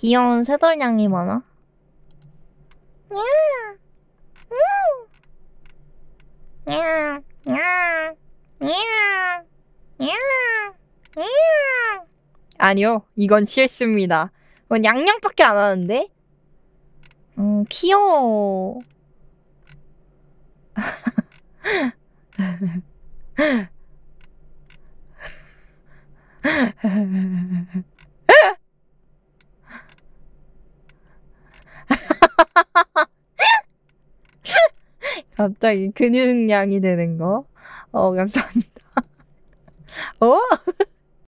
귀여운 새돌냥이 많아. 아니요, 이건 실수입니다. 뭐 냥냥밖에 안 하는데? 음, 귀여워. 갑자기 근육량이 되는 거. 어, 감사합니다. 어?